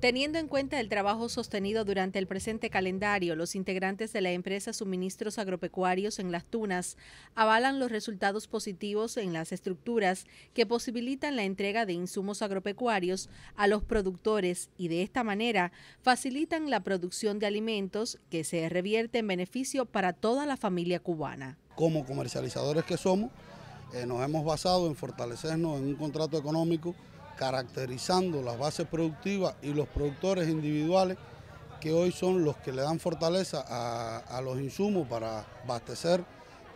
Teniendo en cuenta el trabajo sostenido durante el presente calendario, los integrantes de la empresa Suministros Agropecuarios en Las Tunas avalan los resultados positivos en las estructuras que posibilitan la entrega de insumos agropecuarios a los productores y de esta manera facilitan la producción de alimentos que se revierte en beneficio para toda la familia cubana. Como comercializadores que somos, eh, nos hemos basado en fortalecernos en un contrato económico caracterizando las bases productivas y los productores individuales que hoy son los que le dan fortaleza a, los insumos para abastecer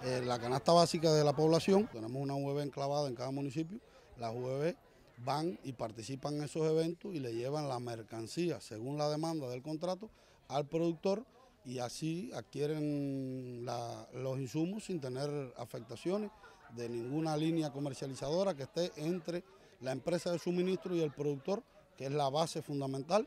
eh, la canasta básica de la población. Tenemos una UEB enclavada en cada municipio. Las UEB van y participan en esos eventos y le llevan la mercancía según la demanda del contrato al productor y así adquieren los insumos sin tener afectaciones de ninguna línea comercializadora que esté entre la empresa de suministro y el productor, que es la base fundamental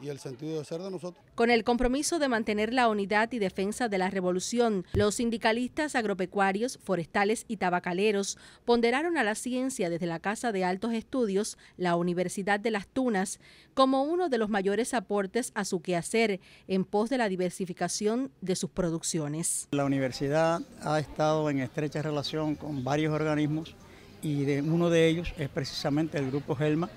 y el sentido de ser de nosotros. Con el compromiso de mantener la unidad y defensa de la revolución, los sindicalistas agropecuarios, forestales y tabacaleros ponderaron a la ciencia desde la Casa de Altos Estudios, la Universidad de las Tunas, como uno de los mayores aportes a su quehacer en pos de la diversificación de sus producciones. La universidad ha estado en estrecha relación con varios organismos y uno de ellos es precisamente el grupo Gelma,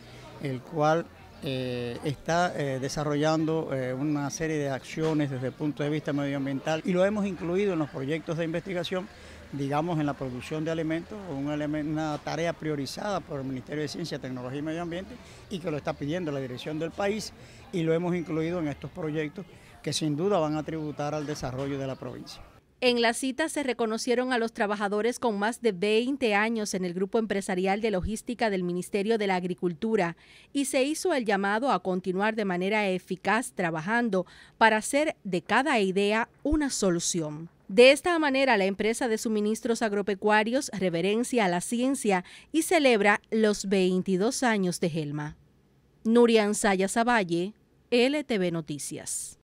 el cual eh, está eh, desarrollando eh, una serie de acciones desde el punto de vista medioambiental y lo hemos incluido en los proyectos de investigación, digamos en la producción de alimentos, una tarea priorizada por el Ministerio de Ciencia, Tecnología y Medio Ambiente y que lo está pidiendo la dirección del país y lo hemos incluido en estos proyectos que sin duda van a tributar al desarrollo de la provincia. En la cita se reconocieron a los trabajadores con más de 20 años en el Grupo Empresarial de Logística del Ministerio de la Agricultura y se hizo el llamado a continuar de manera eficaz trabajando para hacer de cada idea una solución. De esta manera, la empresa de suministros agropecuarios reverencia a la ciencia y celebra los 22 años de Gelma. Nurian Sayas Zavalle, LTV Noticias.